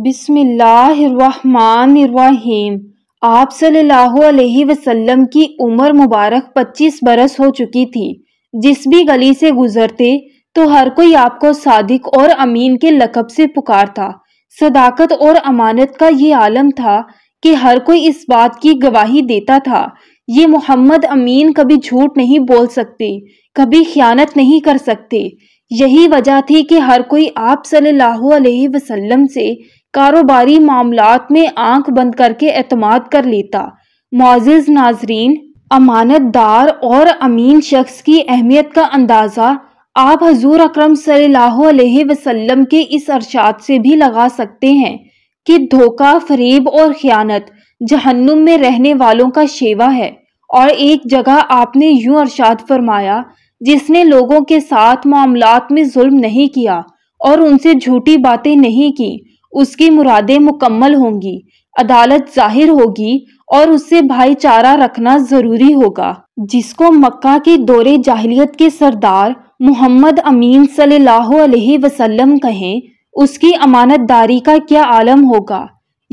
बिसमीम आप सल्लल्लाहु अलैहि वसल्लम की उम्र मुबारक 25 बरस हो चुकी थी जिस भी गली से गुजरते तो हर कोई आपको सादिक और अमीन के लकब से पुकारता सदाकत और अमानत का ये आलम था कि हर कोई इस बात की गवाही देता था ये मोहम्मद अमीन कभी झूठ नहीं बोल सकते कभी ख्यानत नहीं कर सकते यही वजह थी कि हर कोई आप सल्लल्लाहु अलैहि वसल्लम से कारोबारी मामलों में आंख बंद करके अतमाद कर लेता मोजिज नाजरीन अमानत दार और अमीन शख्स की अहमियत का अंदाज़ा आप हजूर अक्रम वसल्लम के इस अरसात से भी लगा सकते हैं कि धोखा फरीब और ख्यानत जहन्नुम में रहने वालों का शेवा है और एक जगह आपने यूं अरशाद फरमाया जिसने लोगों के साथ मामलात में जुल्म नहीं किया और उनसे झूठी बातें नहीं की उसकी मुरादें मुकम्मल होंगी अदालत जाहिर होगी और उससे भाईचारा रखना ज़रूरी होगा जिसको मक्का के दौरे जाहिलियत के सरदार मोहम्मद अमीन सल्लल्लाहु अलैहि वसल्लम कहें उसकी अमानतदारी का क्या आलम होगा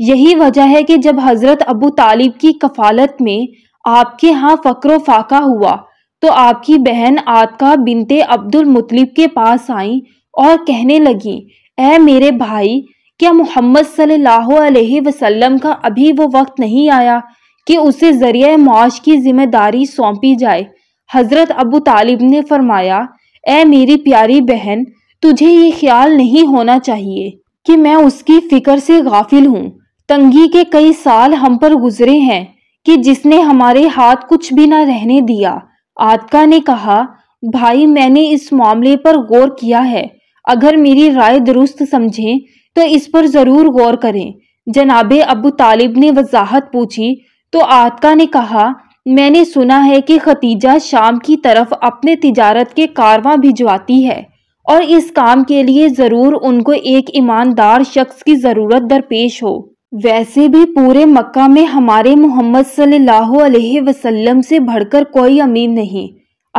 यही वजह है कि जब हज़रत अबू तालिब की कफालत में आपके यहाँ फ़क्र फाका हुआ तो आपकी बहन आपका बिनते अब्दुल मुतलिब के पास आई और कहने लगी ए मेरे भाई क्या मोहम्मद सल्लल्लाहु अलैहि वसल्लम का अभी वो वक्त नहीं आया कि उसे ज़रिए मुआश की जिम्मेदारी सौंपी जाए हज़रत अबू तालिब ने फरमाया ए मेरी प्यारी बहन तुझे ये ख्याल नहीं होना चाहिए कि मैं उसकी फ़िक्र से गाफिल हूँ तंगी के कई साल हम पर गुजरे हैं कि जिसने हमारे हाथ कुछ भी ना रहने दिया आदका ने कहा भाई मैंने इस मामले पर गौर किया है अगर मेरी राय दुरुस्त समझें तो इस पर ज़रूर गौर करें जनाब अबू तालिब ने वजाहत पूछी तो आतका ने कहा मैंने सुना है कि खतीजा शाम की तरफ अपने तिजारत के कारवां भिजवाती है और इस काम के लिए ज़रूर उनको एक ईमानदार शख्स की ज़रूरत दरपेश हो वैसे भी पूरे मक्का में हमारे मोहम्मद सल्लल्लाहु अलैहि वसल्लम से बढ़कर कोई अमीर नहीं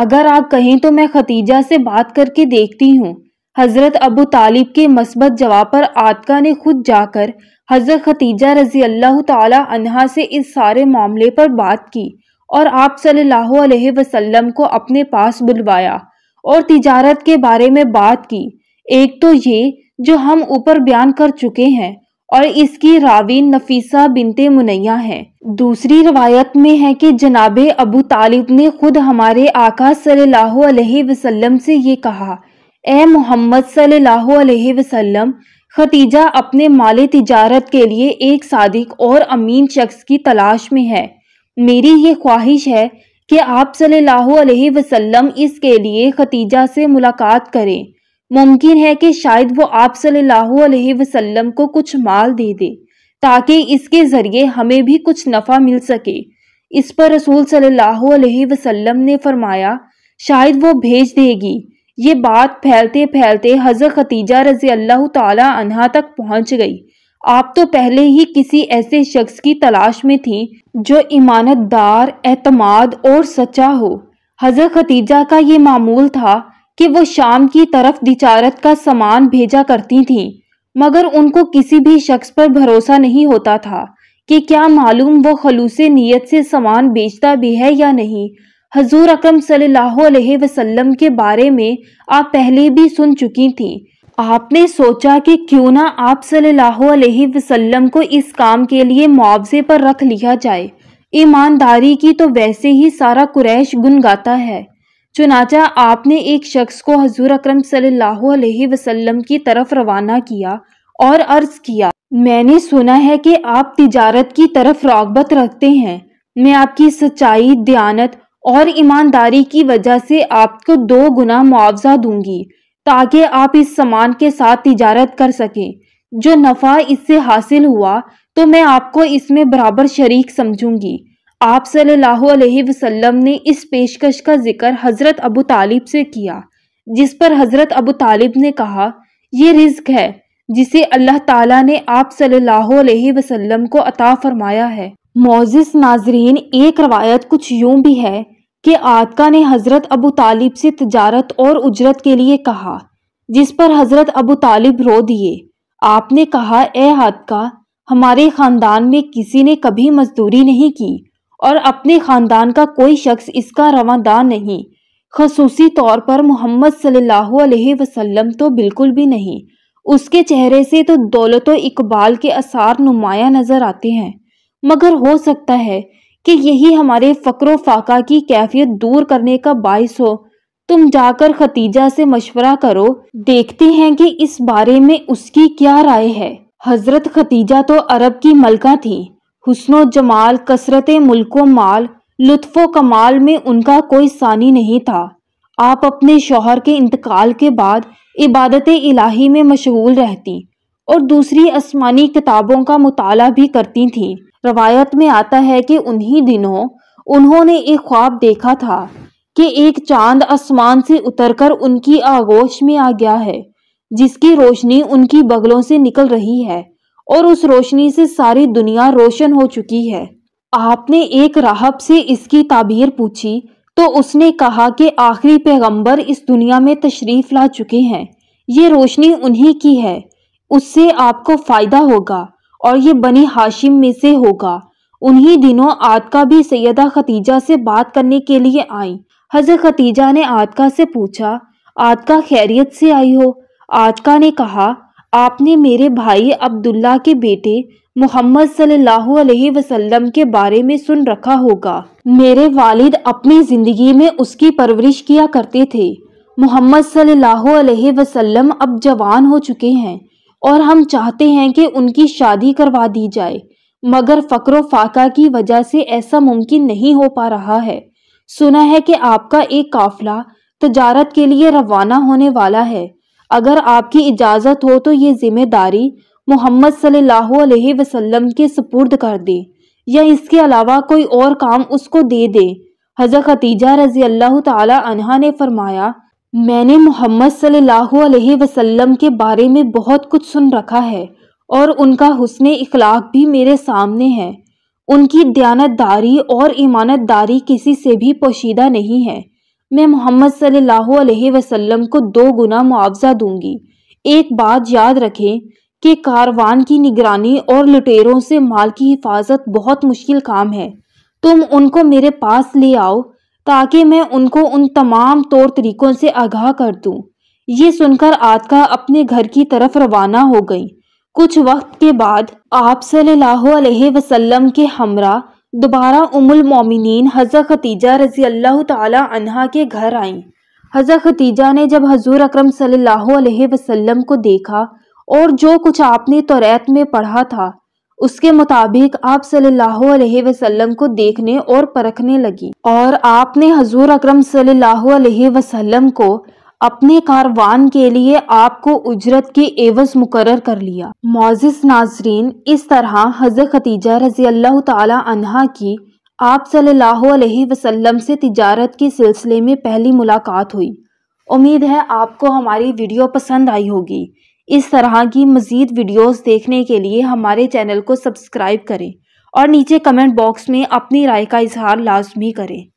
अगर आप कहें तो मैं खतीजा से बात करके देखती हूँ हज़रत अबू तालिब के मस्बत जवाब पर आतका ने खुद जाकर हज़रत खतीजा रजी अल्लाह तहा से इस सारे मामले पर बात की और आप सल्लल्लाहु अलैहि वसल्लम को अपने पास बुलवाया और तिजारत के बारे में बात की एक तो ये जो हम ऊपर बयान कर चुके हैं और इसकी रावी नफीसा बिनते मुनैया है दूसरी रवायत में है कि जनाब अबू तालिब ने खुद हमारे आका सल्लल्लाहु अलैहि वसल्लम से ये कहा ए मोहम्मद सल्लल्लाहु अलैहि वसल्लम खतीजा अपने माल तिजारत के लिए एक सादिक और अमीन शख्स की तलाश में है मेरी ये ख्वाहिश है कि आप सल्लल्लाहु अलैहि वसल्लम इसके लिए खतीजा से मुलाकात करें मुमकिन है कि शायद वो आप सल्लल्लाहु अलैहि वसल्लम को कुछ माल दे दे ताकि इसके ज़रिए हमें भी कुछ नफ़ा मिल सके इस पर रसूल सल्लल्लाहु अलैहि वसल्लम ने फरमाया शायद वो भेज देगी ये बात फैलते फैलते हज़रत खतीजा रजी अल्लाह तहा तक पहुंच गई आप तो पहले ही किसी ऐसे शख्स की तलाश में थी जो ईमानतदार एतमाद और सच्चा हो हज़रत खतीजा का ये मामूल था कि वो शाम की तरफ दिचारत का सामान भेजा करती थीं मगर उनको किसी भी शख्स पर भरोसा नहीं होता था कि क्या मालूम वो खलूस नीयत से सामान बेचता भी है या नहीं हजूर अक्रम वसल्लम के बारे में आप पहले भी सुन चुकी थी आपने सोचा कि क्यों ना आप सल्लल्लाहु अलैहि वसल्लम को इस काम के लिए मुआवजे पर रख लिया जाए ईमानदारी की तो वैसे ही सारा कुरैश गुन गाता है चुनाचा आपने एक शख्स को हजूर अक्रम सल्लल्लाहु अलैहि वसल्लम की तरफ रवाना किया और अर्ज किया मैंने सुना है कि आप तिजारत की तरफ रागबत रखते हैं मैं आपकी सच्चाई दयानत और ईमानदारी की वजह से आपको दो गुना मुआवजा दूंगी ताकि आप इस सामान के साथ तिजारत कर सकें जो नफ़ा इससे हासिल हुआ तो मैं आपको इसमें बराबर शरीक समझूंगी आप सल्लल्लाहु अलैहि वसल्लम ने इस पेशकश का जिक्र हज़रत अबू तालिब से किया जिस पर हज़रत अबू तालिब ने कहा यह रिज्क है जिसे अल्लाह ताला ने आप सल्लल्लाहु अलैहि वसल्लम को अता फरमाया है मोजिस नाजरीन एक रवायत कुछ यूं भी है कि आतका ने हज़रत अबू तालिब से तजारत और उजरत के लिए कहा जिस पर हज़रत अबू तालिब रो दिए आपने कहा ए आदका हमारे ख़ानदान में किसी ने कभी मजदूरी नहीं की और अपने ख़ानदान का कोई शख्स इसका रवादान नहीं खसूसी तौर पर मोहम्मद सल्लल्लाहु अलैहि वसल्लम तो बिल्कुल भी नहीं उसके चेहरे से तो दौलत इकबाल के आसार नुमाया नज़र आते हैं मगर हो सकता है कि यही हमारे फकरो फाका की कैफियत दूर करने का बायस हो तुम जाकर खतीजा से मशवरा करो देखते हैं कि इस बारे में उसकी क्या राय है हजरत खतीजा तो अरब की मलका थी हुस्नो जमाल कसरत मुल्क माल लुत्फो कमाल में उनका कोई सानी नहीं था आप अपने शोहर के इंतकाल के बाद इबादत इलाही में मशगूल रहती और दूसरी आसमानी किताबों का मुताला भी करती थीं रवायत में आता है कि उन्हीं दिनों उन्होंने एक ख्वाब देखा था कि एक चांद आसमान से उतरकर उनकी आगोश में आ गया है जिसकी रोशनी उनकी बगलों से निकल रही है और उस रोशनी से सारी दुनिया रोशन हो चुकी है आपने एक राहब से इसकी ताबीर पूछी तो उसने कहा कि आखिरी पैगंबर इस दुनिया में तशरीफ ला चुके हैं ये रोशनी उन्हीं की है उससे आपको फायदा होगा और ये बनी हाशिम में से होगा उन्हीं दिनों आतका भी सैदा खतीजा से बात करने के लिए आई हजर खतीजा ने आतका से पूछा आतका खैरियत से आई हो आतका ने कहा आपने मेरे भाई अब्दुल्ला के बेटे मोहम्मद सल्लल्लाहु अलैहि वसल्लम के बारे में सुन रखा होगा मेरे वालिद अपनी ज़िंदगी में उसकी परवरिश किया करते थे मोहम्मद सल्लल्लाहु अलैहि वसल्लम अब जवान हो चुके हैं और हम चाहते हैं कि उनकी शादी करवा दी जाए मगर फ़क्र फाका की वजह से ऐसा मुमकिन नहीं हो पा रहा है सुना है कि आपका एक काफिला तजारत के लिए रवाना होने वाला है अगर आपकी इजाज़त हो तो ये जिम्मेदारी मोहम्मद सल्लल्लाहु अलैहि वसल्लम के सपुर्द कर दे या इसके अलावा कोई और काम उसको दे दे हज़र खतीजा रजी अल्लाह तला ने फरमाया मैंने मोहम्मद सल्लल्लाहु अलैहि वसल्लम के बारे में बहुत कुछ सुन रखा है और उनका हुसन इखलाक भी मेरे सामने है उनकी दयानतदारी और ईमानतदारी किसी से भी पोशीदा नहीं है मैं मोहम्मद सल्लल्लाहु अलैहि वसल्लम को दो गुना मुआवजा दूंगी एक बात याद रखें कि कारवान की निगरानी और लुटेरों से माल की हिफाजत बहुत मुश्किल काम है तुम उनको मेरे पास ले आओ ताकि मैं उनको उन तमाम तौर तरीक़ों से आगाह कर दूँ ये सुनकर आतका अपने घर की तरफ रवाना हो गई कुछ वक्त के बाद आप सल्लल्लाहु अलैहि वसल्लम के हमरा दोबारा उमुल मोमिनीन हज़रत खतीजा रजी अल्लाह तहा के घर आईं हज़र खतीजा ने जब हजूर अक्रम सल्लल्लाहु अलैहि वसल्लम को देखा और जो कुछ आपने तो में पढ़ा था उसके मुताबिक आप सल्लल्लाहु अलैहि वसल्लम को देखने और परखने लगी और आपने हजूर अकरम सल्लल्लाहु अलैहि वसल्लम को अपने कारवान के लिए आपको उजरत की एवज मुकर कर लिया मोजिस नाजरीन इस तरह हजर खतीजा रजी अल्लाह तहा की आप सल्लल्लाहु अलैहि वसल्लम से तिजारत के सिलसिले में पहली मुलाकात हुई उम्मीद है आपको हमारी वीडियो पसंद आई होगी इस तरह की मज़ीद वीडियोस देखने के लिए हमारे चैनल को सब्सक्राइब करें और नीचे कमेंट बॉक्स में अपनी राय का इजहार लाजमी करें